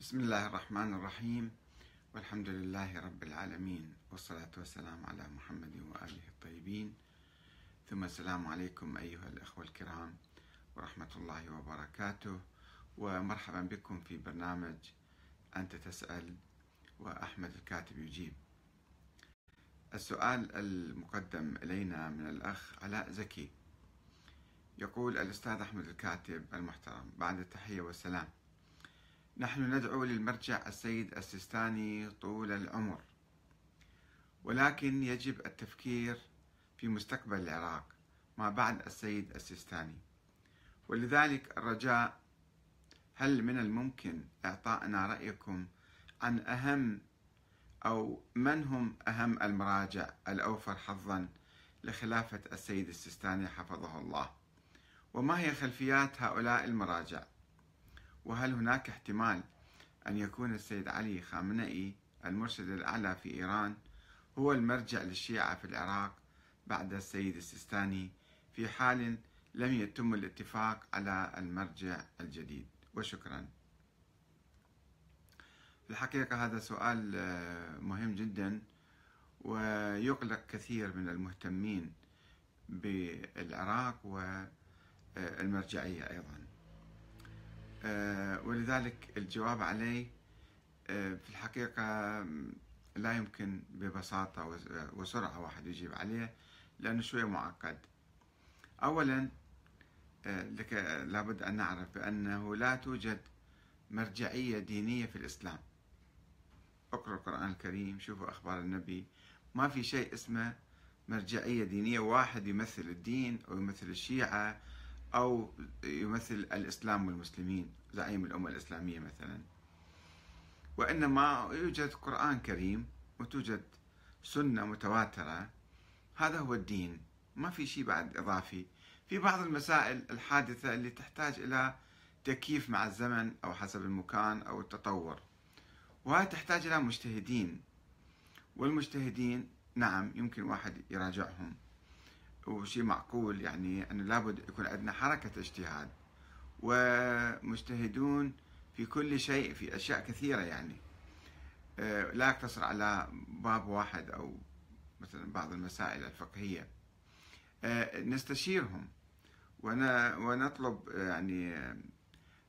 بسم الله الرحمن الرحيم والحمد لله رب العالمين والصلاة والسلام على محمد وآله الطيبين ثم السلام عليكم أيها الأخوة الكرام ورحمة الله وبركاته ومرحبا بكم في برنامج أنت تسأل وأحمد الكاتب يجيب السؤال المقدم إلينا من الأخ علاء زكي يقول الأستاذ أحمد الكاتب المحترم بعد التحية والسلام نحن ندعو للمرجع السيد السيستاني طول العمر ولكن يجب التفكير في مستقبل العراق ما بعد السيد السيستاني ولذلك الرجاء هل من الممكن إعطائنا رأيكم عن أهم أو من هم أهم المراجع الأوفر حظا لخلافة السيد السيستاني حفظه الله وما هي خلفيات هؤلاء المراجع وهل هناك احتمال أن يكون السيد علي خامنئي المرشد الأعلى في إيران هو المرجع للشيعة في العراق بعد السيد السيستاني في حال لم يتم الاتفاق على المرجع الجديد وشكرا في الحقيقة هذا سؤال آه، مهم جدا ويقلق كثير من المهتمين بالعراق والمرجعية أيضاً آه، ولذلك الجواب عليه آه، في الحقيقة لا يمكن ببساطة وسرعة واحد يجيب عليه لأنه شوية معقد أولا آه، لك لابد أن نعرف بأنه لا توجد مرجعية دينية في الإسلام اقرأ القرآن الكريم شوفوا أخبار النبي ما في شيء اسمه مرجعية دينية واحد يمثل الدين أو يمثل الشيعة أو يمثل الإسلام والمسلمين زعيم الأمة الإسلامية مثلا وإنما يوجد قرآن كريم وتوجد سنة متواترة هذا هو الدين ما في شيء بعد إضافي في بعض المسائل الحادثة اللي تحتاج إلى تكييف مع الزمن أو حسب المكان أو التطور وهذه تحتاج إلى مجتهدين والمجتهدين نعم يمكن واحد يراجعهم وشيء معقول يعني أنه لابد يكون عندنا حركة اجتهاد ومجتهدون في كل شيء في أشياء كثيرة يعني آه، لا يقتصر على باب واحد أو مثلا بعض المسائل الفقهية آه، نستشيرهم ونطلب يعني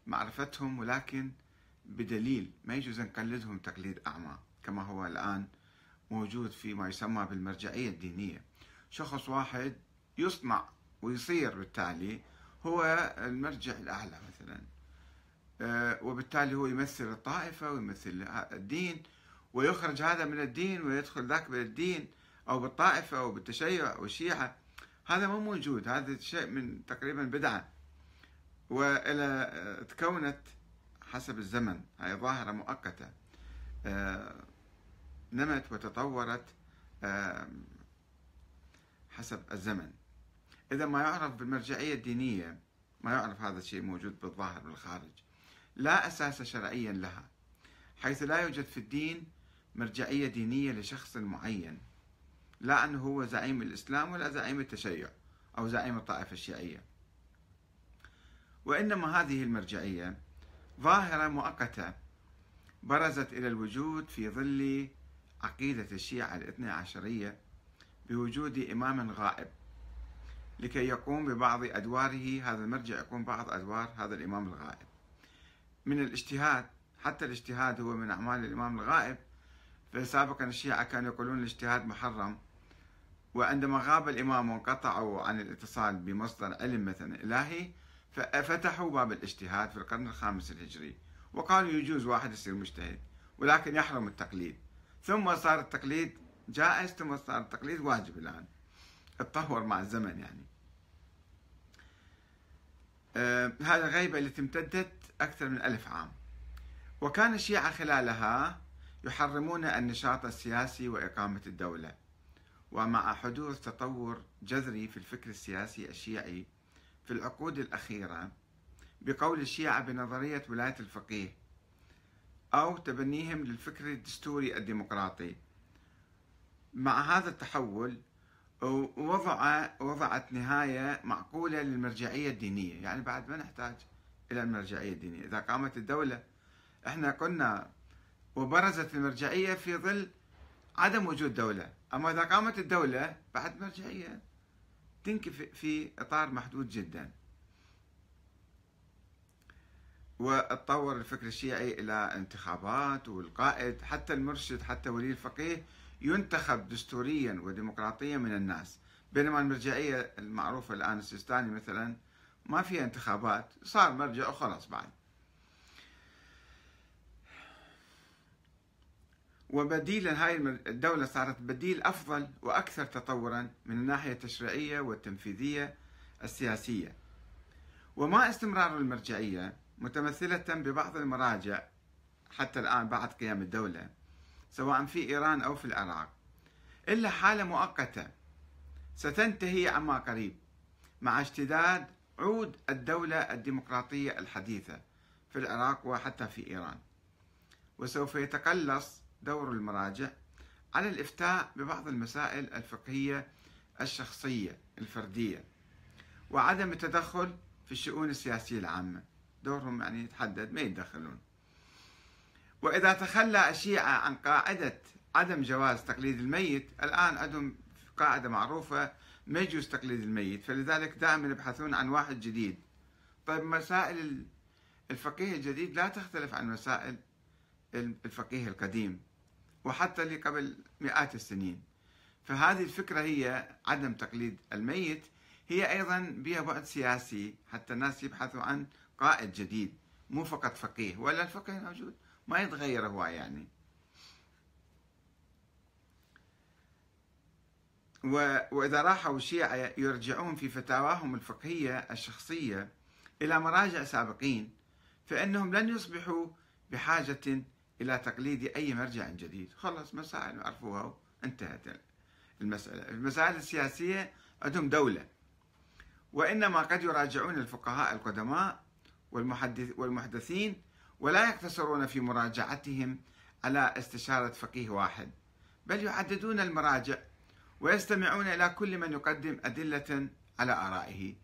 معرفتهم ولكن بدليل ما يجوز نقلدهم تقليد أعمى كما هو الآن موجود في ما يسمى بالمرجعية الدينية شخص واحد يصنع ويصير بالتالي هو المرجع الأعلى مثلا آه، وبالتالي هو يمثل الطائفة ويمثل الدين ويخرج هذا من الدين ويدخل ذاك بالدين أو بالطائفة أو بالتشيع أو الشيعة هذا مو موجود هذا شيء من تقريبا بدعة وإلى آه، تكونت حسب الزمن هاي ظاهرة مؤقتة آه، نمت وتطورت حسب الزمن إذا ما يعرف بالمرجعية الدينية ما يعرف هذا الشيء موجود بالظاهر بالخارج لا أساس شرعيا لها حيث لا يوجد في الدين مرجعية دينية لشخص معين لا أنه هو زعيم الإسلام ولا زعيم التشيع أو زعيم الطائفة الشيعية وإنما هذه المرجعية ظاهرة مؤقتة برزت إلى الوجود في ظل عقيدة الشيعة الاثنى عشرية بوجود إمام غائب لكي يقوم ببعض أدواره هذا المرجع يقوم بعض أدوار هذا الإمام الغائب من الاجتهاد حتى الاجتهاد هو من أعمال الإمام الغائب فسابقا الشيعة كانوا يقولون الاجتهاد محرم وعندما غاب الإمام وانقطعوا عن الاتصال بمصدر علم مثلا إلهي ففتحوا باب الاجتهاد في القرن الخامس الهجري وقالوا يجوز واحد يصير مجتهد ولكن يحرم التقليد ثم صار التقليد جائز ثم صار التقليد واجب الآن اتطور مع الزمن يعني آه، هذه الغيبة التي امتدت أكثر من ألف عام وكان الشيعة خلالها يحرمون النشاط السياسي وإقامة الدولة ومع حدوث تطور جذري في الفكر السياسي الشيعي في العقود الأخيرة بقول الشيعة بنظرية ولاية الفقيه أو تبنيهم للفكر الدستوري الديمقراطي مع هذا التحول ووضع وضعت نهاية معقولة للمرجعية الدينية يعني بعد ما نحتاج إلى المرجعية الدينية إذا قامت الدولة إحنا قلنا وبرزت المرجعية في ظل عدم وجود دولة أما إذا قامت الدولة بعد مرجعية تنكف في إطار محدود جدا وتطور الفكر الشيعي إلى انتخابات والقائد حتى المرشد حتى ولي الفقيه ينتخب دستوريا وديمقراطيا من الناس بينما المرجعية المعروفة الآن السيستاني مثلا ما فيها انتخابات صار مرجع وخلاص بعد وبديلا هاي الدولة صارت بديل أفضل وأكثر تطورا من الناحية التشريعية والتنفيذية السياسية وما استمرار المرجعية متمثلة ببعض المراجع حتى الآن بعد قيام الدولة سواء في إيران أو في العراق إلا حالة مؤقتة ستنتهي عما قريب مع اشتداد عود الدولة الديمقراطية الحديثة في العراق وحتى في إيران وسوف يتقلص دور المراجع على الإفتاء ببعض المسائل الفقهية الشخصية الفردية وعدم التدخل في الشؤون السياسية العامة دورهم يعني يتحدد ما يتدخلون وإذا تخلى الشيعة عن قاعدة عدم جواز تقليد الميت الآن عندهم قاعدة معروفة ما يجوز تقليد الميت فلذلك دائما يبحثون عن واحد جديد طيب مسائل الفقيه الجديد لا تختلف عن مسائل الفقيه القديم وحتى اللي قبل مئات السنين فهذه الفكرة هي عدم تقليد الميت هي أيضا بها بعد سياسي حتى الناس يبحثوا عن قائد جديد مو فقط فقيه ولا الفقيه موجود ما يتغير هو يعني وإذا راحوا الشيعة يرجعون في فتاواهم الفقهية الشخصية إلى مراجع سابقين فإنهم لن يصبحوا بحاجة إلى تقليد أي مرجع جديد خلص مسائل عرفوها وانتهت المسألة المسائل السياسية عندهم دولة وإنما قد يراجعون الفقهاء القدماء والمحدث والمحدثين ولا يقتصرون في مراجعتهم على استشارة فقيه واحد بل يعددون المراجع ويستمعون إلى كل من يقدم أدلة على آرائه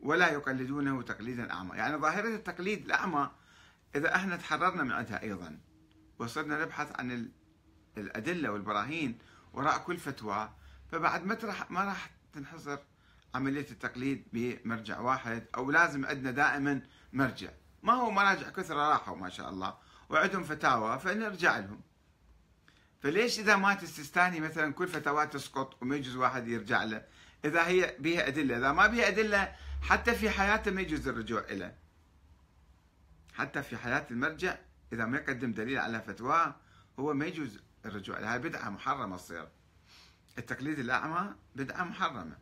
ولا يقلدونه تقليدا أعمى يعني ظاهرة التقليد الأعمى إذا احنا تحررنا من عندها أيضا وصرنا نبحث عن الأدلة والبراهين وراء كل فتوى فبعد ما ما راح تنحصر عملية التقليد بمرجع واحد أو لازم عندنا دائما مرجع ما هو مراجع كثرة راحوا ما شاء الله وعندهم فتاوى فنرجع لهم فليش إذا مات السيستاني مثلا كل فتاوى تسقط وما يجوز واحد يرجع له إذا هي بها أدلة إذا ما بها أدلة حتى في حياته ما يجوز الرجوع إليه حتى في حياة المرجع إذا ما يقدم دليل على فتواه هو ما يجوز الرجوع لها بدعة محرمة تصير التقليد الأعمى بدعة محرمة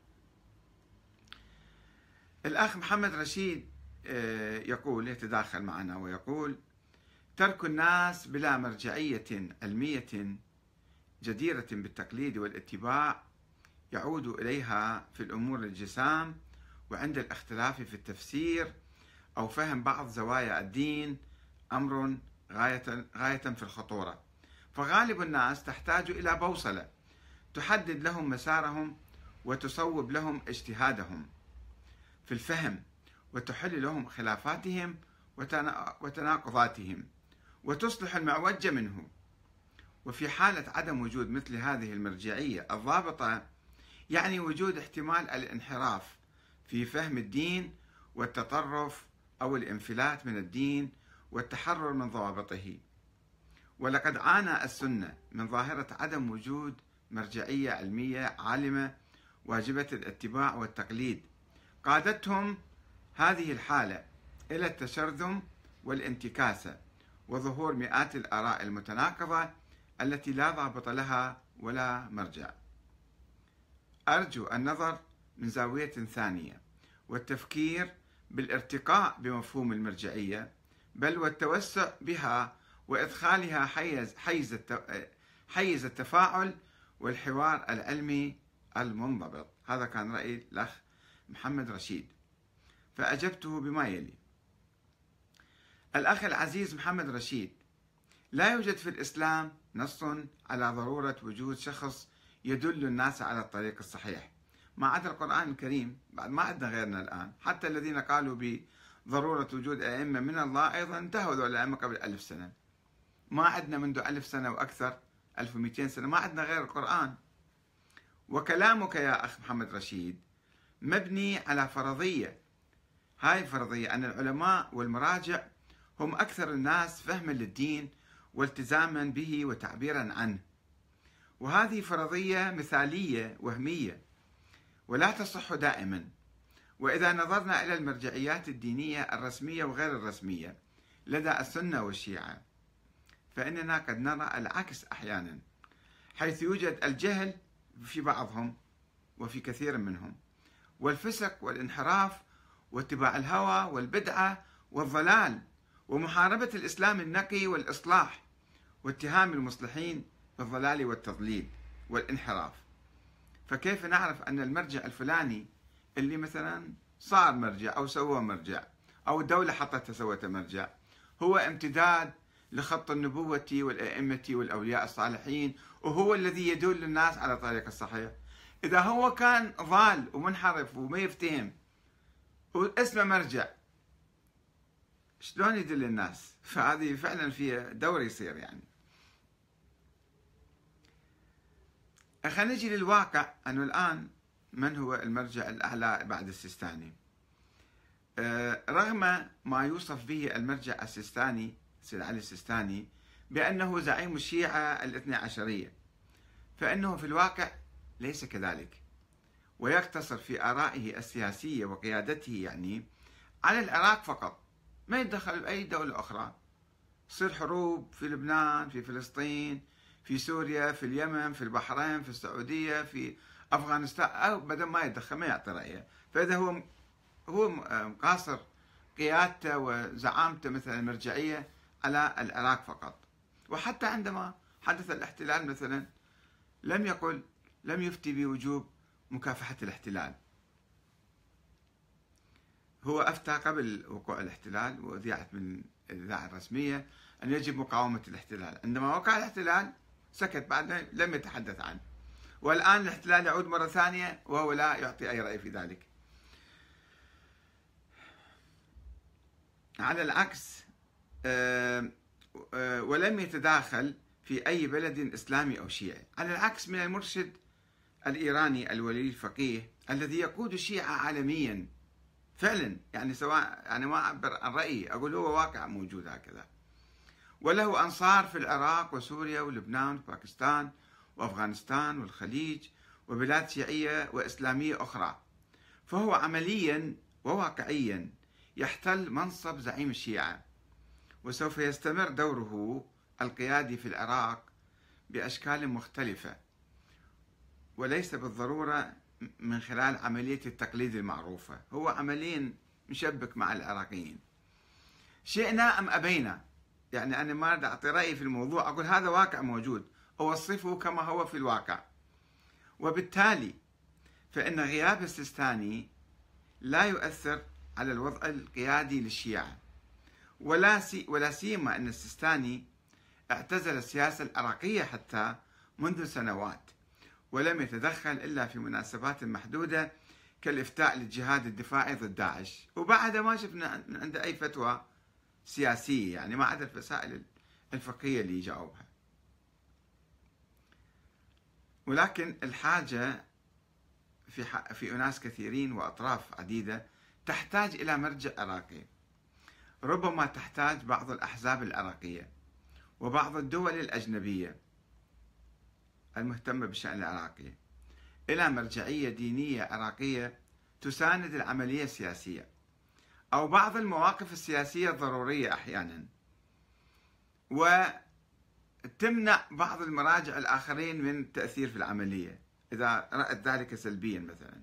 الأخ محمد رشيد آه، يقول يتداخل معنا ويقول ترك الناس بلا مرجعية علمية جديرة بالتقليد والاتباع يعود إليها في الأمور الجسام وعند الاختلاف في التفسير أو فهم بعض زوايا الدين أمر غاية, غاية في الخطورة فغالب الناس تحتاج إلى بوصلة تحدد لهم مسارهم وتصوب لهم اجتهادهم في الفهم وتحل لهم خلافاتهم وتناقضاتهم وتصلح المعوج منه وفي حالة عدم وجود مثل هذه المرجعية الضابطة يعني وجود احتمال الانحراف في فهم الدين والتطرف أو الانفلات من الدين والتحرر من ضوابطه ولقد عانى السنة من ظاهرة عدم وجود مرجعية علمية عالمة واجبة الاتباع والتقليد قادتهم هذه الحالة إلى التشرذم والانتكاسة وظهور مئات الآراء المتناقضة التي لا ضابط لها ولا مرجع. أرجو النظر من زاوية ثانية والتفكير بالارتقاء بمفهوم المرجعية بل والتوسع بها وإدخالها حيز حيز حيز التفاعل والحوار العلمي المنضبط هذا كان رأي الأخ محمد رشيد فأجبته بما يلي الأخ العزيز محمد رشيد لا يوجد في الإسلام نص على ضرورة وجود شخص يدل الناس على الطريق الصحيح ما عدا القرآن الكريم بعد ما عندنا غيرنا الآن حتى الذين قالوا بضرورة وجود أئمة من الله أيضا انتهوا ذو الأئمة قبل ألف سنة ما عدنا منذ ألف سنة وأكثر 1200 سنة ما عدنا غير القرآن وكلامك يا أخ محمد رشيد مبني على فرضية هاي فرضية أن العلماء والمراجع هم أكثر الناس فهما للدين والتزاما به وتعبيرا عنه وهذه فرضية مثالية وهمية ولا تصح دائما وإذا نظرنا إلى المرجعيات الدينية الرسمية وغير الرسمية لدى السنة والشيعة فإننا قد نرى العكس أحيانا حيث يوجد الجهل في بعضهم وفي كثير منهم والفسق والانحراف واتباع الهوى والبدعة والضلال ومحاربة الإسلام النقي والإصلاح واتهام المصلحين بالضلال والتضليل والانحراف فكيف نعرف أن المرجع الفلاني اللي مثلا صار مرجع أو سوى مرجع أو الدولة حطته سوته مرجع هو امتداد لخط النبوة والأئمة والأولياء الصالحين وهو الذي يدل الناس على طريق الصحيح إذا هو كان ضال ومنحرف وما يفتهم واسمه مرجع شلون يدل الناس فهذه فعلا فيها دور يصير يعني خلينا نجي للواقع انه الان من هو المرجع الاعلى بعد السيستاني آه، رغم ما يوصف به المرجع السيستاني سيد علي السيستاني بأنه زعيم الشيعة الاثنى عشرية فإنه في الواقع ليس كذلك ويقتصر في آرائه السياسية وقيادته يعني على العراق فقط ما يتدخل بأي دولة أخرى تصير حروب في لبنان في فلسطين في سوريا في اليمن في البحرين في السعودية في أفغانستان أو بدل ما يتدخل ما يعطي رأيه فإذا هو هو آه، مقاصر قيادته وزعامته مثلا المرجعية على العراق فقط وحتى عندما حدث الاحتلال مثلا لم يقل لم يفتي بوجوب مكافحة الاحتلال هو أفتى قبل وقوع الاحتلال وأذيعت من الإذاعة الرسمية أن يجب مقاومة الاحتلال عندما وقع الاحتلال سكت بعد لم يتحدث عنه والآن الاحتلال يعود مرة ثانية وهو لا يعطي أي رأي في ذلك على العكس آه، آه، ولم يتداخل في أي بلد إسلامي أو شيعي على العكس من المرشد الإيراني الولي الفقيه الذي يقود الشيعة عالميا فعلا يعني سواء يعني ما أعبر عن رأيي أقول هو واقع موجود هكذا وله أنصار في العراق وسوريا ولبنان وباكستان وأفغانستان والخليج وبلاد شيعية وإسلامية أخرى فهو عمليا وواقعيا يحتل منصب زعيم الشيعة وسوف يستمر دوره القيادي في العراق بأشكال مختلفة وليس بالضرورة من خلال عملية التقليد المعروفة هو عمليا مشبك مع العراقيين شئنا أم أبينا يعني أنا ما أريد أعطي رأيي في الموضوع أقول هذا واقع موجود أوصفه كما هو في الواقع وبالتالي فإن غياب السيستاني لا يؤثر على الوضع القيادي للشيعة ولا سي ولا سيما أن السيستاني اعتزل السياسة العراقية حتى منذ سنوات ولم يتدخل إلا في مناسبات محدودة كالإفتاء للجهاد الدفاعي ضد داعش وبعدها ما شفنا من عنده أي فتوى سياسية يعني ما عدا الفسائل الفقهية اللي يجاوبها ولكن الحاجة في, في أناس كثيرين وأطراف عديدة تحتاج إلى مرجع عراقي ربما تحتاج بعض الأحزاب العراقية وبعض الدول الأجنبية المهتمة بالشأن العراقي إلى مرجعية دينية عراقية تساند العملية السياسية أو بعض المواقف السياسية الضرورية أحيانا وتمنع بعض المراجع الآخرين من التأثير في العملية إذا رأت ذلك سلبيا مثلا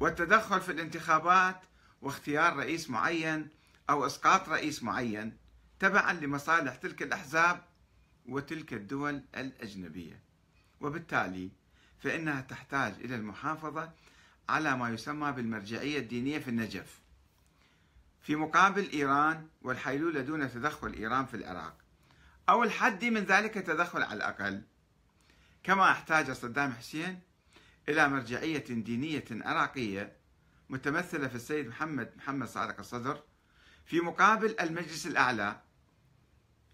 والتدخل في الانتخابات واختيار رئيس معين أو إسقاط رئيس معين تبعا لمصالح تلك الأحزاب وتلك الدول الأجنبية وبالتالي فإنها تحتاج إلى المحافظة على ما يسمى بالمرجعية الدينية في النجف في مقابل إيران والحيلولة دون تدخل إيران في العراق أو الحد من ذلك التدخل على الأقل كما احتاج صدام حسين إلى مرجعية دينية عراقية متمثلة في السيد محمد محمد صادق الصدر في مقابل المجلس الأعلى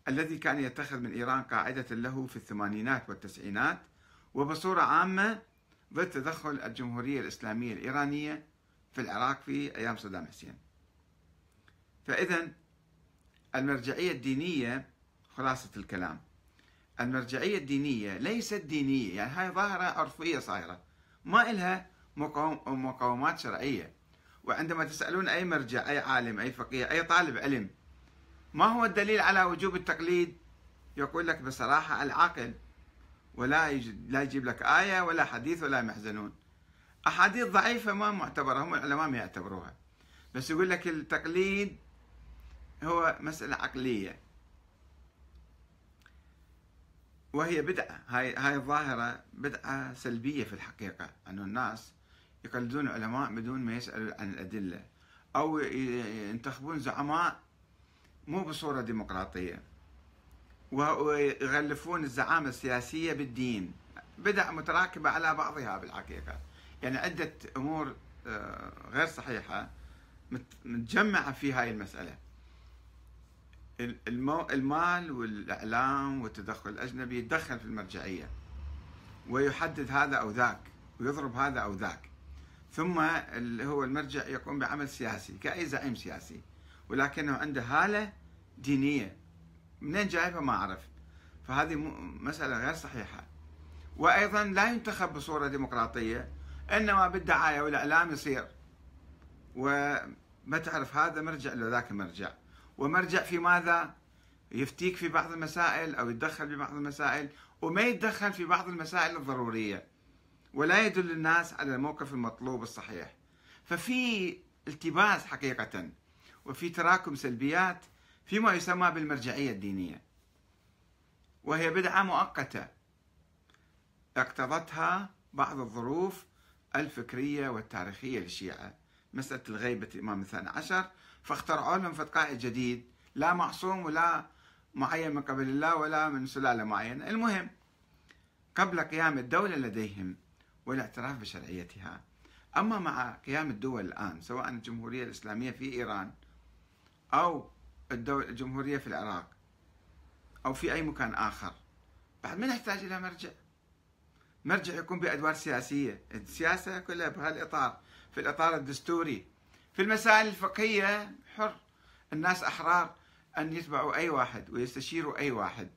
الذي كان يتخذ من إيران قاعدة له في الثمانينات والتسعينات وبصورة عامة ضد تدخل الجمهورية الإسلامية الإيرانية في العراق في أيام صدام حسين فإذا المرجعية الدينية خلاصة الكلام المرجعية الدينية ليست دينية يعني هاي ظاهرة عرفية صايرة ما إلها مقومات شرعية وعندما تسألون أي مرجع أي عالم أي فقيه أي طالب علم ما هو الدليل على وجوب التقليد يقول لك بصراحة العقل ولا يجد لا يجيب لك آية ولا حديث ولا محزنون أحاديث ضعيفة ما معتبرة هم العلماء ما يعتبروها بس يقول لك التقليد هو مسألة عقلية وهي بدعة هاي هاي الظاهرة بدعة سلبية في الحقيقة أن الناس يقلدون علماء بدون ما يسألوا عن الأدلة أو ينتخبون زعماء مو بصورة ديمقراطية ويغلفون الزعامة السياسية بالدين بدع متراكبة على بعضها بالحقيقة يعني عدة أمور آه، غير صحيحة متجمعة في هاي المسألة المال والإعلام والتدخل الأجنبي يتدخل في المرجعية ويحدد هذا أو ذاك ويضرب هذا أو ذاك ثم اللي هو المرجع يقوم بعمل سياسي كأي زعيم سياسي ولكنه عنده هالة دينية منين جايبها ما أعرف فهذه مسألة غير صحيحة وأيضا لا ينتخب بصورة ديمقراطية إنما بالدعاية والإعلام يصير وما تعرف هذا مرجع لو ذاك مرجع ومرجع في ماذا يفتيك في بعض المسائل أو يتدخل في بعض المسائل وما يتدخل في بعض المسائل الضرورية ولا يدل الناس على الموقف المطلوب الصحيح ففي التباس حقيقة وفي تراكم سلبيات فيما يسمى بالمرجعية الدينية وهي بدعة مؤقتة اقتضتها بعض الظروف الفكرية والتاريخية للشيعة مسألة الغيبة الإمام الثاني عشر فاخترعوا لهم فتقاء قائد جديد لا معصوم ولا معين من قبل الله ولا من سلالة معينة المهم قبل قيام الدولة لديهم والاعتراف بشرعيتها أما مع قيام الدول الآن سواء الجمهورية الإسلامية في إيران أو الدولة الجمهورية في العراق أو في أي مكان آخر بعد ما نحتاج إلى مرجع مرجع يقوم بأدوار سياسية السياسة كلها بهالإطار في الإطار الدستوري في المسائل الفقهية حر الناس أحرار أن يتبعوا أي واحد ويستشيروا أي واحد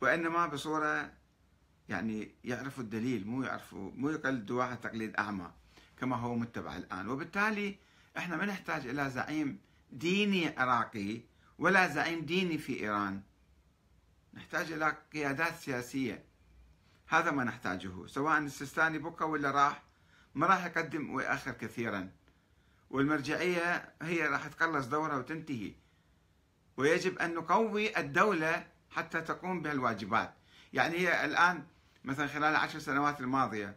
وإنما بصورة يعني يعرفوا الدليل مو يعرفوا مو يقلدوا واحد تقليد أعمى كما هو متبع الآن وبالتالي احنا ما نحتاج إلى زعيم ديني عراقي ولا زعيم ديني في إيران نحتاج إلى قيادات سياسية هذا ما نحتاجه سواء السيستاني بكى ولا راح ما راح يقدم ويأخر كثيرا والمرجعية هي راح تقلص دورها وتنتهي ويجب أن نقوي الدولة حتى تقوم بهالواجبات يعني هي الآن مثلا خلال العشر سنوات الماضية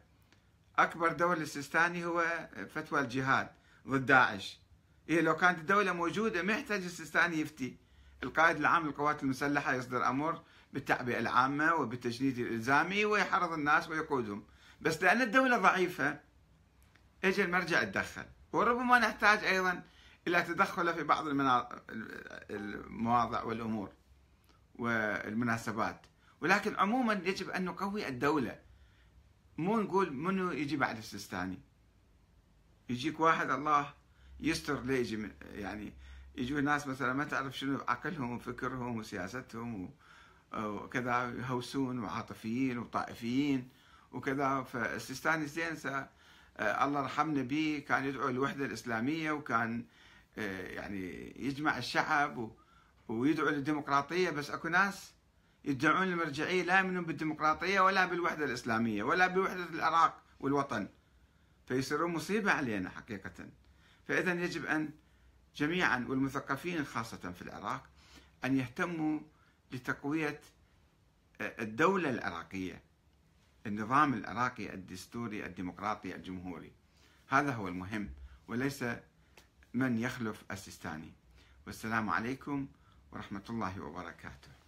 أكبر دولة للسيستاني هو فتوى الجهاد ضد داعش هي إيه، لو كانت الدولة موجودة ما يحتاج السيستاني يفتي القائد العام للقوات المسلحة يصدر أمر بالتعبئة العامة وبالتجنيد الإلزامي ويحرض الناس ويقودهم بس لأن الدولة ضعيفة اجى المرجع اتدخل وربما نحتاج أيضا إلى تدخله في بعض المواضع والأمور والمناسبات ولكن عموما يجب أن نقوي الدولة مو نقول منو يجي بعد السيستاني يجيك واحد الله يستر ليجي يجي يعني يجوا ناس مثلا ما تعرف شنو عقلهم وفكرهم وسياستهم وكذا يهوسون وعاطفيين وطائفيين وكذا فالسيستاني زين آه، الله رحمنا به كان يدعو للوحدة الإسلامية وكان آه، يعني يجمع الشعب ويدعو للديمقراطية بس اكو ناس يدعون المرجعية لا يؤمنون بالديمقراطية ولا بالوحدة الإسلامية ولا بوحدة العراق والوطن فيصيرون مصيبة علينا حقيقةً فإذا يجب أن جميعا والمثقفين خاصة في العراق أن يهتموا لتقوية آه، الدولة العراقية النظام العراقي الدستوري الديمقراطي الجمهوري هذا هو المهم وليس من يخلف السيستاني والسلام عليكم ورحمة الله وبركاته